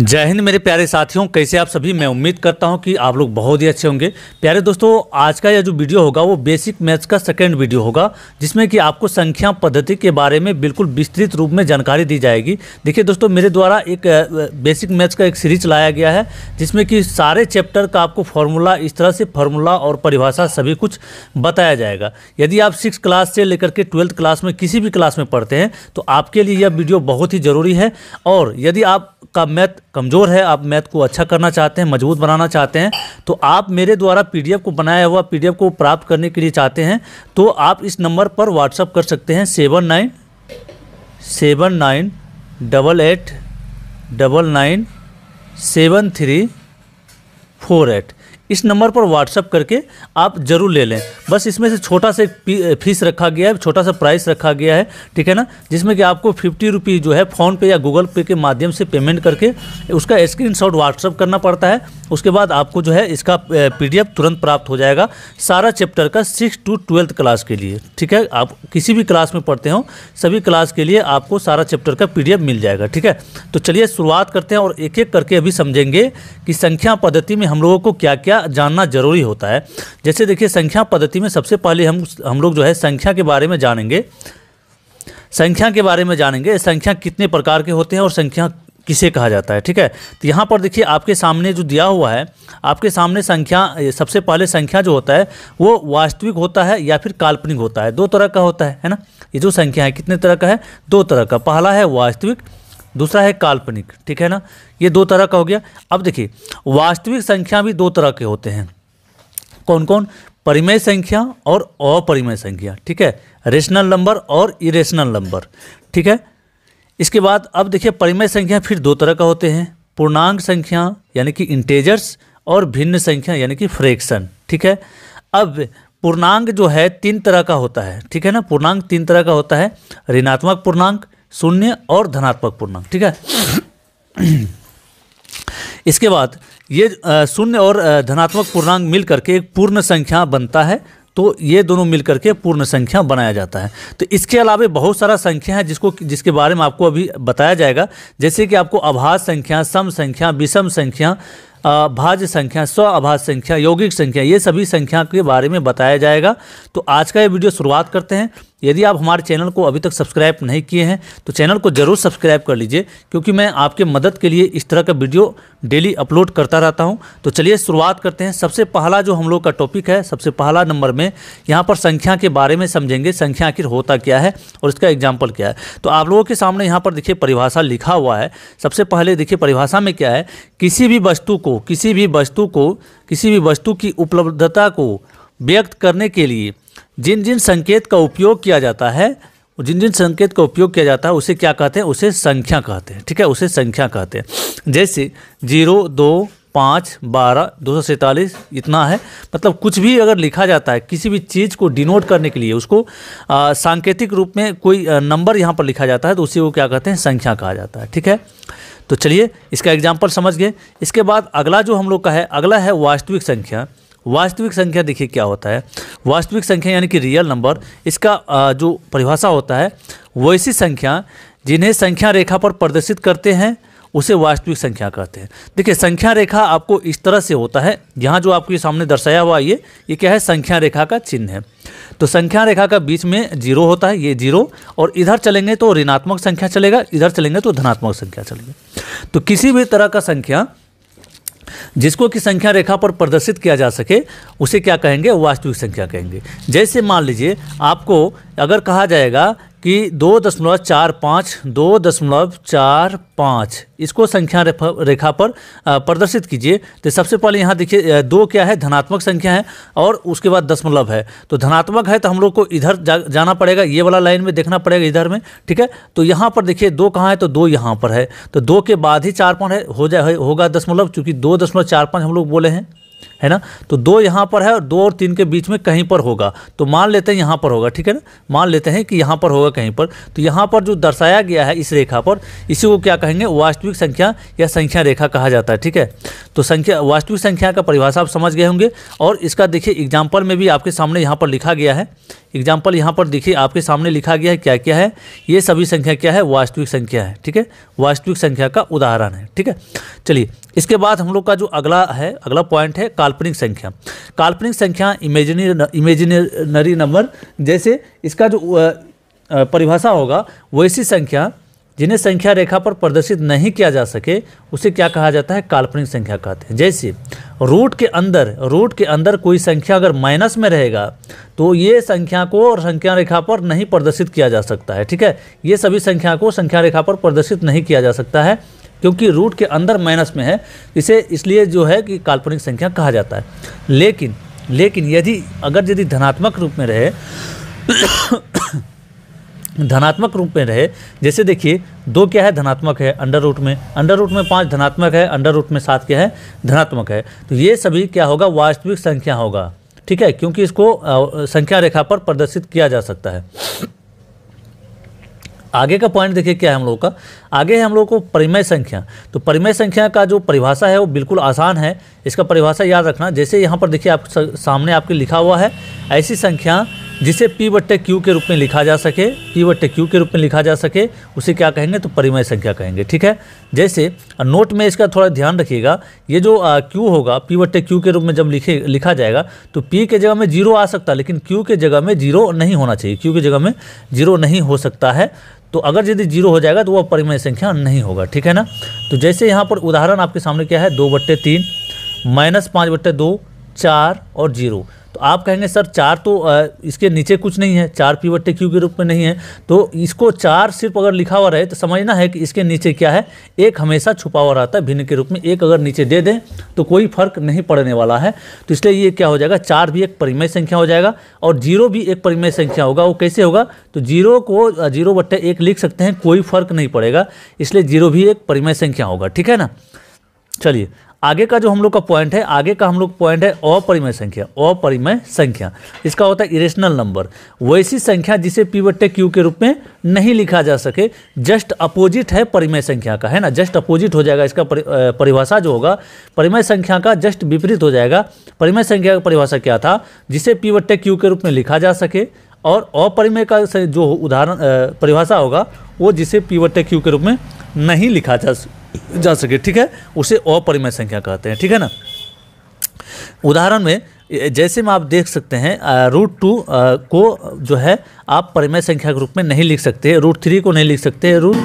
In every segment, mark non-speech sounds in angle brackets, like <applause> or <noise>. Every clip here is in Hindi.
जय हिंद मेरे प्यारे साथियों कैसे आप सभी मैं उम्मीद करता हूं कि आप लोग बहुत ही अच्छे होंगे प्यारे दोस्तों आज का यह जो वीडियो होगा वो बेसिक मैथ्स का सेकंड वीडियो होगा जिसमें कि आपको संख्या पद्धति के बारे में बिल्कुल विस्तृत रूप में जानकारी दी जाएगी देखिए दोस्तों मेरे द्वारा एक बेसिक मैथ्स का एक सीरीज लाया गया है जिसमें कि सारे चैप्टर का आपको फॉर्मूला इस तरह से फॉर्मूला और परिभाषा सभी कुछ बताया जाएगा यदि आप सिक्स क्लास से लेकर के ट्वेल्थ क्लास में किसी भी क्लास में पढ़ते हैं तो आपके लिए यह वीडियो बहुत ही ज़रूरी है और यदि आपका मैथ कमज़ोर है आप मैथ को अच्छा करना चाहते हैं मजबूत बनाना चाहते हैं तो आप मेरे द्वारा पीडीएफ को बनाया हुआ पीडीएफ को प्राप्त करने के लिए चाहते हैं तो आप इस नंबर पर व्हाट्सअप कर सकते हैं seven nine seven nine double eight double nine seven three four eight इस नंबर पर व्हाट्सअप करके आप ज़रूर ले लें बस इसमें से छोटा से फीस रखा गया है छोटा सा प्राइस रखा गया है ठीक है ना जिसमें कि आपको फिफ्टी रुपीज़ जो है फ़ोनपे या गूगल पे के माध्यम से पेमेंट करके उसका स्क्रीन शॉट व्हाट्सअप करना पड़ता है उसके बाद आपको जो है इसका पी तुरंत प्राप्त हो जाएगा सारा चैप्टर का सिक्स टू ट्वेल्थ क्लास के लिए ठीक है आप किसी भी क्लास में पढ़ते हो सभी क्लास के लिए आपको सारा चैप्टर का पी मिल जाएगा ठीक है तो चलिए शुरुआत करते हैं और एक एक करके अभी समझेंगे कि संख्या पद्धति में हम लोगों को क्या क्या क्या जानना जरूरी होता है जैसे देखिए संख्या पद्धति में सबसे पहले हम हम लोग जो है संख्या के बारे में जानेंगे संख्या के बारे में जानेंगे संख्या कितने प्रकार के होते हैं और संख्या किसे कहा जाता है ठीक है तो यहाँ पर देखिए आपके सामने जो दिया हुआ है आपके सामने संख्या सबसे पहले संख्या जो होता है वो वास्तविक होता है या फिर काल्पनिक होता है दो तरह का होता है है ना ये जो संख्या है कितने तरह का है दो तरह का पहला है वास्तविक दूसरा है काल्पनिक ठीक है ना ये दो तरह का हो गया अब देखिए वास्तविक संख्या भी दो तरह के होते हैं कौन कौन परिमेय संख्या और अपरिमेय संख्या ठीक है रेशनल नंबर और इरेशनल नंबर ठीक है इसके बाद अब देखिए परिमेय संख्या फिर दो तरह का होते हैं पूर्णांक संख्या यानी कि इंटेजर्स और भिन्न संख्या यानी कि फ्रैक्शन ठीक है अब पूर्णांक जो है तीन तरह का होता है ठीक है ना पूर्णांक तीन तरह का होता है ऋणात्मक पूर्णांक शून्य और धनात्मक पूर्णांक ठीक है इसके बाद ये शून्य और धनात्मक पूर्णांक मिल करके एक पूर्ण संख्या बनता है तो ये दोनों मिल करके पूर्ण संख्या बनाया जाता है तो इसके अलावा बहुत सारा संख्या है जिसको जिसके बारे में आपको अभी बताया जाएगा जैसे कि आपको अभाज संख्या सम संख्या विषम संख्या भाज्य संख्या स्व अभाज संख्या यौगिक संख्या ये सभी संख्या के बारे में बताया जाएगा तो आज का ये वीडियो शुरुआत करते हैं यदि आप हमारे चैनल को अभी तक सब्सक्राइब नहीं किए हैं तो चैनल को ज़रूर सब्सक्राइब कर लीजिए क्योंकि मैं आपके मदद के लिए इस तरह का वीडियो डेली अपलोड करता रहता हूं तो चलिए शुरुआत करते हैं सबसे पहला जो हम लोग का टॉपिक है सबसे पहला नंबर में यहाँ पर संख्या के बारे में समझेंगे संख्या आखिर होता क्या है और इसका एग्जाम्पल क्या है तो आप लोगों के सामने यहाँ पर देखिए परिभाषा लिखा हुआ है सबसे पहले देखिए परिभाषा में क्या है किसी भी वस्तु को किसी भी वस्तु को किसी भी वस्तु की उपलब्धता को व्यक्त करने के लिए जिन जिन संकेत का उपयोग किया जाता है जिन जिन संकेत का उपयोग किया जाता है उसे क्या कहते हैं उसे संख्या कहते हैं ठीक है उसे संख्या कहते हैं जैसे जीरो दो पाँच बारह दो सौ सैंतालीस इतना है मतलब कुछ भी अगर लिखा जाता है किसी भी चीज़ को डिनोट करने के लिए उसको सांकेतिक रूप में कोई नंबर यहाँ पर लिखा जाता है तो उसी को क्या कहते हैं संख्या कहा जाता है ठीक है तो चलिए इसका एग्जाम्पल समझ गए इसके बाद अगला जो हम लोग का है अगला है वास्तविक संख्या वास्तविक संख्या देखिए क्या होता है वास्तविक संख्या यानी कि रियल नंबर इसका जो परिभाषा होता है वैसी संख्या जिन्हें संख्या रेखा पर प्रदर्शित करते हैं उसे वास्तविक संख्या कहते हैं देखिए संख्या रेखा आपको इस तरह से होता है यहाँ जो आपके सामने दर्शाया हुआ ये ये क्या है संख्या रेखा का चिन्ह है तो संख्या रेखा का बीच में जीरो होता है ये जीरो और इधर चलेंगे तो ऋणात्मक संख्या चलेगा इधर चलेंगे तो धनात्मक संख्या चलेगी तो किसी भी तरह का संख्या जिसको कि संख्या रेखा पर प्रदर्शित किया जा सके उसे क्या कहेंगे वास्तविक संख्या कहेंगे जैसे मान लीजिए आपको अगर कहा जाएगा कि दो दशमलव चार पाँच दो दशमलव चार पाँच इसको संख्या रेखा पर प्रदर्शित कीजिए तो सबसे पहले यहाँ देखिए दो क्या है धनात्मक संख्या है और उसके बाद दशमलव है तो धनात्मक है तो हम लोग को इधर जा, जाना पड़ेगा ये वाला लाइन में देखना पड़ेगा इधर में ठीक है तो यहाँ पर देखिए दो कहाँ है तो दो यहाँ पर है तो दो के बाद ही चार पाँच है हो जाए होगा दशमलव चूँकि दो दशमलव चार पाँच हम लोग बोले हैं है ना तो दो यहाँ पर है और दो और तीन के बीच में कहीं पर होगा तो मान लेते हैं यहाँ पर होगा ठीक है ना मान लेते हैं कि यहाँ पर होगा कहीं पर तो यहाँ पर जो दर्शाया गया है इस रेखा पर इसी को क्या कहेंगे वास्तविक संख्या या संख्या रेखा कहा जाता है ठीक है तो संख्या वास्तविक संख्या का परिभाषा आप समझ गए होंगे और इसका देखिए एग्जाम्पल में भी आपके सामने यहाँ पर लिखा गया है एग्जाम्पल यहाँ पर देखिए आपके सामने लिखा गया है क्या क्या है ये सभी संख्या क्या है वास्तविक संख्या है ठीक है वास्तविक संख्या का उदाहरण है ठीक है चलिए इसके बाद हम लोग का जो अगला है अगला पॉइंट है काल्पनिक संख्या काल्पनिक संख्या इमेजिनरी इमेजिनरी नंबर जैसे इसका जो परिभाषा होगा वैसी संख्या जिन्हें संख्या रेखा पर प्रदर्शित नहीं किया जा सके उसे क्या कहा जाता है काल्पनिक संख्या कहते हैं जैसे रूट के अंदर रूट के अंदर कोई संख्या अगर माइनस में रहेगा तो ये संख्या को और संख्या रेखा पर नहीं प्रदर्शित किया जा सकता है ठीक है ये सभी संख्या को संख्या रेखा पर प्रदर्शित नहीं किया जा सकता है क्योंकि रूट के अंदर माइनस में है इसे इसलिए जो है कि काल्पनिक संख्या कहा जाता है लेकिन लेकिन यदि अगर यदि धनात्मक रूप में रहे धनात्मक रूप में रहे जैसे देखिए दो क्या है धनात्मक है अंडर रूट में अंडर रूट में पाँच धनात्मक है अंडर रूट में सात क्या है धनात्मक है तो ये सभी क्या होगा वास्तविक संख्या होगा ठीक है क्योंकि इसको संख्या रेखा पर प्रदर्शित किया जा सकता है आगे का पॉइंट देखिए क्या है हम लोग का आगे है हम लोग को परिमय संख्या तो परिमय संख्या का जो परिभाषा है वो बिल्कुल आसान है इसका परिभाषा याद रखना जैसे यहाँ पर देखिए आप सामने आपके लिखा हुआ है ऐसी संख्या जिसे पी बट्टे क्यू के रूप में लिखा जा सके पी बट्टे क्यू के रूप में लिखा जा सके उसे क्या कहेंगे तो परिमय संख्या कहेंगे ठीक है जैसे नोट में इसका थोड़ा ध्यान रखिएगा ये जो क्यू होगा पी बट्टे क्यू के रूप में जब लिखे लिखा जाएगा तो पी के जगह में जीरो आ सकता है लेकिन क्यू के जगह में जीरो नहीं होना चाहिए क्यू की जगह में जीरो नहीं हो सकता है तो अगर यदि जीरो हो जाएगा तो वह परिमेय संख्या नहीं होगा ठीक है ना तो जैसे यहाँ पर उदाहरण आपके सामने क्या है दो बट्टे तीन माइनस पाँच बट्टे दो चार और जीरो तो आप कहेंगे सर चार तो इसके नीचे कुछ नहीं है चार पी बट्टे क्यू के रूप में नहीं है तो इसको चार सिर्फ अगर लिखा हुआ रहे तो समझना है कि इसके नीचे क्या है एक हमेशा छुपा हुआ रहता है भिन्न के रूप में एक अगर नीचे दे दें तो कोई फर्क नहीं पड़ने वाला है तो इसलिए ये क्या हो जाएगा चार भी एक परिमय संख्या हो जाएगा और जीरो भी एक परिमय संख्या होगा वो कैसे होगा तो जीरो को जीरो बट्टे एक लिख सकते हैं कोई फर्क नहीं पड़ेगा इसलिए जीरो भी एक परिमय संख्या होगा ठीक है ना चलिए आगे का जो हम लोग का पॉइंट है आगे का हम लोग पॉइंट है अपरिमय संख्या अपरिमय संख्या इसका होता है इरेशनल नंबर वैसी संख्या जिसे पीवटे क्यू के रूप में नहीं लिखा जा सके जस्ट अपोजिट है परिमय संख्या का है ना जस्ट अपोजिट हो जाएगा इसका परिभाषा जो होगा परिमय संख्या का जस्ट विपरीत हो जाएगा परिमय संख्या का परिभाषा क्या था जिसे पीवटे क्यू के रूप में लिखा जा सके और अपरिमय का जो उदाहरण परिभाषा होगा वो जिसे पीवटे क्यू के रूप में नहीं लिखा जा सके जा सके ठीक है उसे अपरिमय संख्या कहते हैं ठीक है ना उदाहरण में जैसे में आप देख सकते हैं रूट टू को जो है आप परिमय संख्या के रूप में नहीं लिख सकते रूट थ्री को नहीं लिख सकते रूट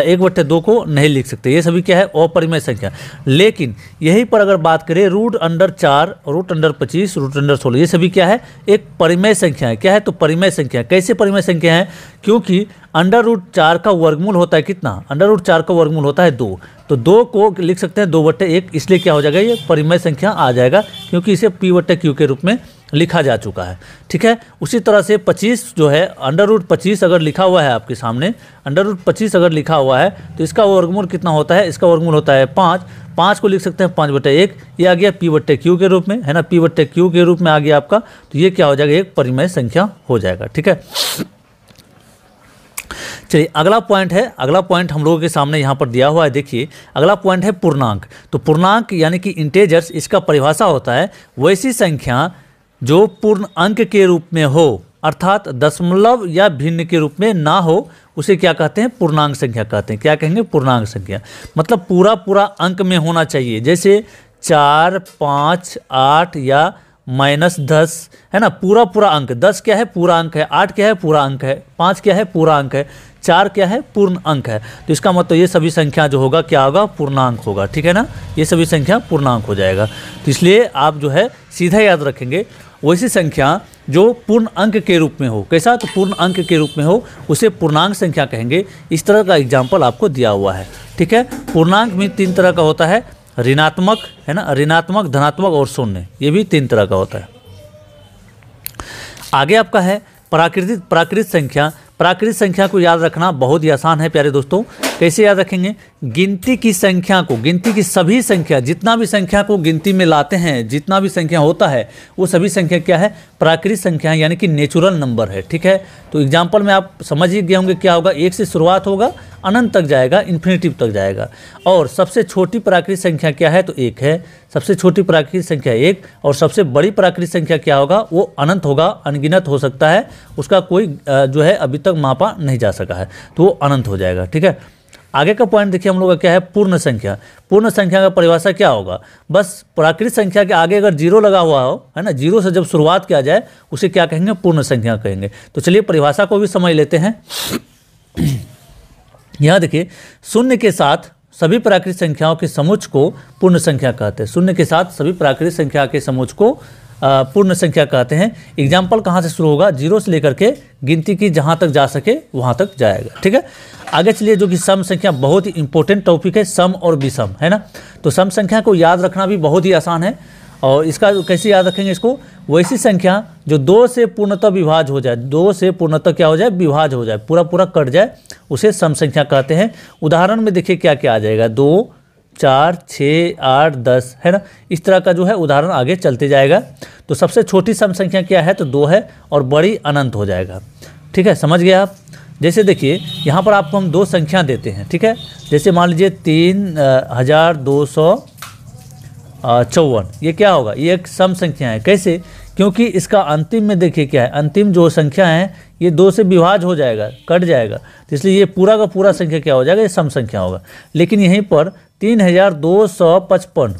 एक बट्टे दो को नहीं लिख सकते ये सभी क्या है अपरिमय संख्या लेकिन यहीं पर अगर बात करें रूट अंडर चार रूट अंडर पच्चीस रूट अंडर सोलह ये सभी क्या है एक परिमय संख्या है क्या है तो परिमय संख्या कैसे परिमय संख्या है क्योंकि अंडर रूट चार का वर्गमूल होता है कितना अंडर रूट चार का वर्गमूल होता है दो तो दो को लिख सकते हैं दो बट्टे एक इसलिए क्या हो जाएगा ये परिमय संख्या आ जाएगा क्योंकि इसे पी बट्टे क्यू के रूप में लिखा जा चुका है ठीक है उसी तरह से 25 जो है अंडर रूट पच्चीस अगर लिखा हुआ है आपके सामने अंडर रूट पच्चीस अगर लिखा हुआ है तो इसका वर्गमूल कितना होता है इसका वर्गमूल होता है पाँच पाँच को लिख सकते हैं पाँच बटे एक ये आ गया पी बट्टे क्यू के रूप में है ना पी बट्टे क्यू के रूप में आ गया आपका तो ये क्या हो जाएगा एक परिमय संख्या हो जाएगा ठीक है चलिए अगला पॉइंट है अगला पॉइंट हम लोगों के सामने यहाँ पर दिया हुआ है देखिए अगला पॉइंट है पूर्णांक तो पूर्णांक यानी कि इंटेजर्स इसका परिभाषा होता है वैसी संख्या जो पूर्ण अंक के रूप में हो अर्थात दशमलव या भिन्न के रूप में ना हो उसे क्या कहते हैं पूर्णांक संख्या कहते हैं क्या कहेंगे पूर्णांक संख्या मतलब पूरा पूरा अंक में होना चाहिए जैसे चार पाँच आठ या माइनस दस है ना पूरा पूरा अंक दस क्या है पूरा अंक है आठ क्या है पूरा अंक है पाँच क्या है पूरा अंक है चार क्या है पूर्ण अंक है तो इसका मतलब ये सभी संख्या जो होगा क्या होगा पूर्णांक होगा ठीक है ना ये सभी संख्या पूर्णांक हो जाएगा तो इसलिए आप जो है सीधा याद रखेंगे वैसी संख्या जो पूर्ण अंक के रूप में हो कैसा तो पूर्ण अंक के रूप में हो उसे पूर्णांक संख्या कहेंगे इस तरह का एग्जाम्पल आपको दिया हुआ है ठीक है पूर्णांक में तीन तरह का होता है ऋणात्मक है ना ऋणात्मक धनात्मक और शून्य ये भी तीन तरह का होता है आगे आपका है प्राकृतिक प्राकृतिक संख्या प्राकृतिक संख्या को याद रखना बहुत ही आसान है प्यारे दोस्तों कैसे याद रखेंगे गिनती की संख्या को गिनती की सभी संख्या जितना भी संख्या को गिनती में लाते हैं जितना भी संख्या होता है वो सभी संख्या क्या है प्राकृतिक संख्या यानी कि नेचुरल नंबर है ठीक है तो एग्जाम्पल में आप समझ ही गए होंगे क्या होगा एक से शुरुआत होगा अनंत तक जाएगा इन्फिनेटिव तक जाएगा और सबसे छोटी प्राकृतिक संख्या क्या है तो एक है सबसे छोटी प्राकृतिक संख्या एक और सबसे बड़ी प्राकृतिक संख्या क्या होगा वो अनंत होगा अनगिनत हो सकता है उसका कोई जो है अभी तक मापा नहीं जा सका है तो वो अनंत हो जाएगा ठीक है आगे का पॉइंट देखिए हम लोग का क्या है पूर्ण संख्या पूर्ण संख्या का परिभाषा क्या होगा बस प्राकृतिक संख्या के आगे अगर जीरो लगा हुआ हो है ना जीरो से जब शुरुआत किया जाए उसे क्या कहेंगे पूर्ण संख्या कहेंगे तो चलिए परिभाषा को भी समझ लेते हैं <clears throat> यहाँ देखिए शून्य के साथ सभी प्राकृतिक संख्याओं के समुच को पूर्ण संख्या कहते हैं शून्य के साथ सभी प्राकृतिक संख्या के समुच को पूर्ण संख्या कहते हैं एग्जाम्पल कहाँ से शुरू होगा जीरो से लेकर के गिनती की जहाँ तक जा सके वहाँ तक जाएगा ठीक है आगे चलिए जो कि सम संख्या बहुत ही इंपॉर्टेंट टॉपिक है सम और विषम है ना तो सम संख्या को याद रखना भी बहुत ही आसान है और इसका कैसे याद रखेंगे इसको वैसी संख्या जो दो से पूर्णतः विभाज हो जाए दो से पूर्णतः क्या हो जाए विभाज हो जाए पूरा पूरा कट जाए उसे सम संख्या कहते हैं उदाहरण में देखिए क्या क्या आ जाएगा दो चार छः आठ दस है ना इस तरह का जो है उदाहरण आगे चलते जाएगा तो सबसे छोटी सम संख्या क्या है तो दो है और बड़ी अनंत हो जाएगा ठीक है समझ गया आप जैसे देखिए यहाँ पर आपको हम दो संख्या देते हैं ठीक है जैसे मान लीजिए तीन हज़ार दो सौ चौवन ये क्या होगा ये एक सम संख्या है कैसे क्योंकि इसका अंतिम में देखिए क्या है अंतिम जो संख्या है ये दो से विभाज हो जाएगा कट जाएगा तो इसलिए ये पूरा का पूरा संख्या क्या हो जाएगा ये सम संख्या होगा लेकिन यहीं पर तीन हजार दो सौ पचपन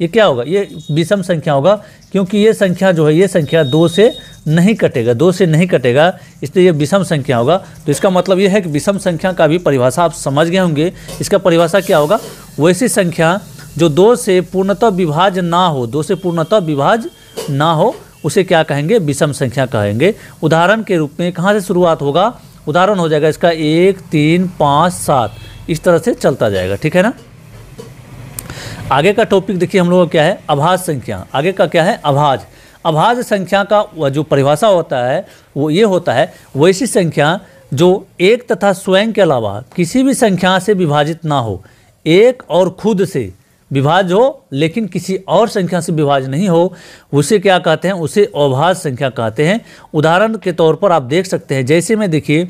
ये क्या होगा ये विषम संख्या होगा क्योंकि ये संख्या जो है ये संख्या दो से नहीं कटेगा दो से नहीं कटेगा इसलिए ये विषम संख्या होगा तो इसका मतलब ये है कि विषम संख्या का भी परिभाषा आप समझ गए होंगे इसका परिभाषा क्या होगा वैसी संख्या जो दो से पूर्णतः विभाज ना हो दो से पूर्णतः विभाज ना हो उसे क्या कहेंगे विषम संख्या कहेंगे उदाहरण के रूप में कहाँ से शुरुआत होगा उदाहरण हो जाएगा इसका एक तीन पाँच सात इस तरह से चलता जाएगा ठीक है ना आगे का टॉपिक देखिए हम लोगों क्या है अभाज संख्या आगे का क्या है अभाज अभाज संख्या का जो परिभाषा होता है वो ये होता है वैसी संख्या जो एक तथा स्वयं के अलावा किसी भी संख्या से विभाजित ना हो एक और खुद से विभाज हो लेकिन किसी और संख्या से विभाज नहीं हो उसे क्या कहते हैं उसे अभाज संख्या कहते हैं उदाहरण के तौर पर आप देख सकते हैं जैसे में देखिए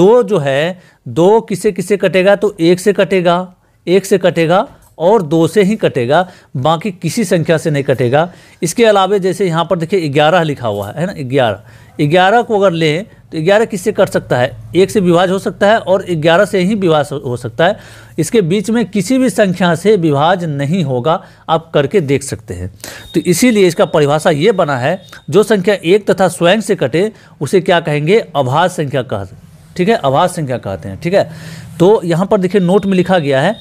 दो जो है दो किसे किसे कटेगा तो एक से कटेगा एक से कटेगा और दो से ही कटेगा बाकी किसी संख्या से नहीं कटेगा इसके अलावा जैसे यहाँ पर देखिए ग्यारह लिखा हुआ है ना ग्यारह ग्यारह को अगर लें तो ग्यारह किससे कट सकता है एक से विभाज हो सकता है और ग्यारह से ही विभाज हो सकता है इसके बीच में किसी भी संख्या से विभाज नहीं होगा आप करके देख सकते हैं तो इसीलिए इसका परिभाषा ये बना है जो संख्या एक तथा स्वयं से कटे उसे क्या कहेंगे अभाज संख्या कह ठीक है अभाज संख्या कहते हैं ठीक है तो यहाँ पर देखिए नोट में लिखा गया है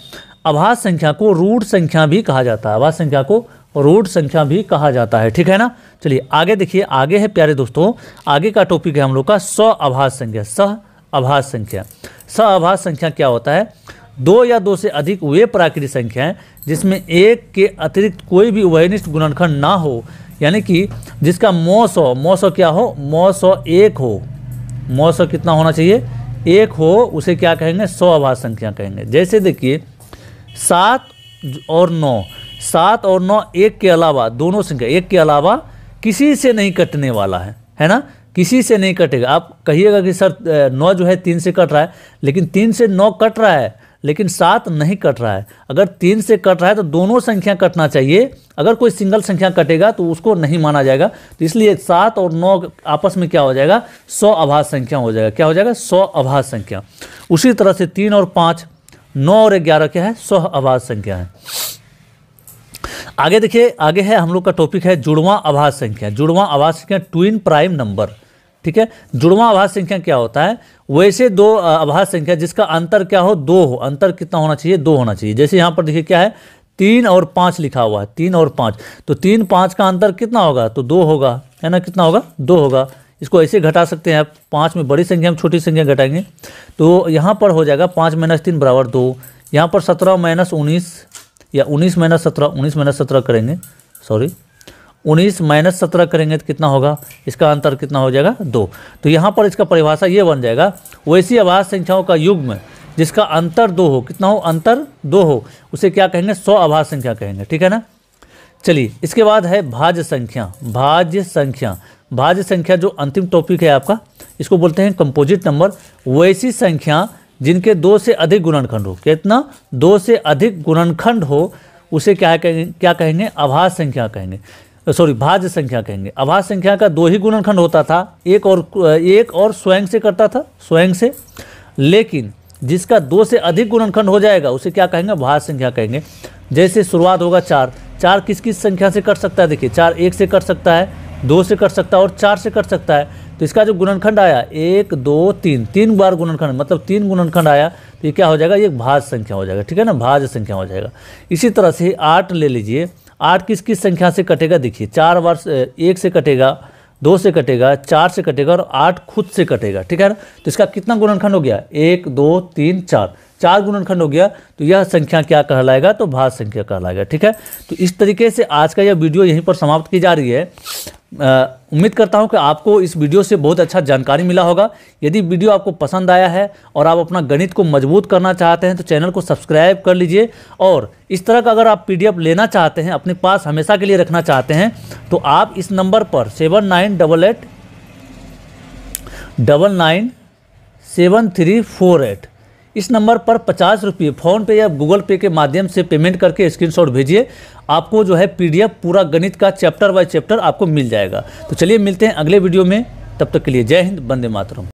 आभास संख्या को रूट संख्या भी कहा जाता है आभास संख्या को रूट संख्या भी कहा जाता है ठीक है ना चलिए आगे देखिए आगे है प्यारे दोस्तों आगे का टॉपिक है हम लोग का स आभास संख्या सह आभास संख्या स आभास संख्या क्या होता है दो या दो से अधिक वे प्राकृतिक संख्याएं जिसमें एक के अतिरिक्त कोई भी उभयनिष्ठ गुणनखंड ना हो यानी कि जिसका मौ सौ मौ सौ क्या हो मौ सौ एक हो मौ सौ कितना होना चाहिए एक हो उसे क्या कहेंगे सौ आभास संख्या कहेंगे जैसे देखिए सात और नौ सात और नौ एक के अलावा दोनों संख्या एक के अलावा किसी से नहीं कटने वाला है है ना किसी से नहीं कटेगा आप कहिएगा कि सर नौ जो है तीन से कट रहा है लेकिन तीन से नौ कट रहा है लेकिन सात नहीं कट रहा है अगर तीन से कट रहा है तो दोनों संख्या कटना चाहिए अगर कोई सिंगल संख्या कटेगा तो उसको नहीं माना जाएगा तो इसलिए सात और नौ आपस में क्या हो जाएगा सौ अभाज संख्या हो जाएगा क्या हो जाएगा सौ अभाज संख्या उसी तरह से तीन और पाँच नौ और ग्यारह क्या है सौ आवाज संख्या है आगे देखिए आगे है हम लोग का टॉपिक है जुड़वा आवाज संख्या जुड़वा आवाज संख्या ट्विन प्राइम नंबर ठीक है जुड़वा आभास संख्या क्या होता है वैसे दो आवाज संख्या जिसका अंतर क्या हो दो हो अंतर कितना होना चाहिए दो होना चाहिए जैसे यहां पर देखिए क्या है तीन और पांच लिखा हुआ है तीन और पांच तो तीन पांच का अंतर कितना होगा तो दो होगा है ना कितना होगा दो होगा इसको ऐसे घटा सकते हैं आप पाँच में बड़ी संख्या में छोटी संख्या घटाएंगे तो यहाँ पर हो जाएगा पाँच माइनस तीन बराबर दो यहाँ पर सत्रह माइनस उन्नीस या उन्नीस माइनस सत्रह उन्नीस माइनस सत्रह करेंगे सॉरी उन्नीस माइनस सत्रह करेंगे तो कितना होगा इसका अंतर कितना हो जाएगा दो तो यहाँ पर इसका परिभाषा ये बन जाएगा वैसी आवास संख्याओं का में जिसका अंतर दो हो कितना हो अंतर दो हो उसे क्या कहेंगे सौ आभास संख्या कहेंगे ठीक है ना चलिए इसके बाद है भाज्य संख्या भाज्य संख्या भाज्य संख्या जो अंतिम टॉपिक है आपका इसको बोलते हैं कंपोजिट नंबर वैसी संख्या जिनके दो से अधिक गुणनखंड हो कितना दो से अधिक गुणनखंड हो उसे क्या कहेंगे क्या कहेंगे आभास संख्या कहेंगे सॉरी भाज्य संख्या कहेंगे आभास संख्या का दो ही गुणनखंड होता था एक और एक और स्वयं से करता था स्वयं से लेकिन जिसका दो से अधिक गुणनखंड हो जाएगा उसे क्या कहेंगे भाज संख्या कहेंगे जैसे शुरुआत होगा चार चार किस किस संख्या से कर सकता है देखिए चार एक से कर सकता है दो से कट सकता है और चार से कट सकता है तो इसका जो गुणनखंड आया एक दो तीन तीन बार गुणनखंड मतलब तीन गुणनखंड आया तो ये क्या हो जाएगा ये भाज संख्या हो जाएगा ठीक है ना भाज संख्या हो जाएगा इसी तरह से आठ ले लीजिए आठ किस किस संख्या से कटेगा देखिए चार बार एक से कटेगा दो से कटेगा चार से कटेगा और आठ खुद से कटेगा ठीक है ना तो इसका कितना गुणनखंड हो गया एक दो तीन चार चार गुणनखंड हो गया तो यह संख्या क्या कहलाएगा तो भाज संख्या कहलाएगा ठीक है तो इस तरीके से आज का यह वीडियो यहीं पर समाप्त की जा रही है उम्मीद करता हूं कि आपको इस वीडियो से बहुत अच्छा जानकारी मिला होगा यदि वीडियो आपको पसंद आया है और आप अपना गणित को मजबूत करना चाहते हैं तो चैनल को सब्सक्राइब कर लीजिए और इस तरह का अगर आप पी लेना चाहते हैं अपने पास हमेशा के लिए रखना चाहते हैं तो आप इस नंबर पर seven nine double eight double nine seven three four eight इस नंबर पर पचास रुपये फ़ोन पे या गूगल पे के माध्यम से पेमेंट करके स्क्रीनशॉट भेजिए आपको जो है पीडीएफ पूरा गणित का चैप्टर बाय चैप्टर आपको मिल जाएगा तो चलिए मिलते हैं अगले वीडियो में तब तक के लिए जय हिंद बंदे मातरम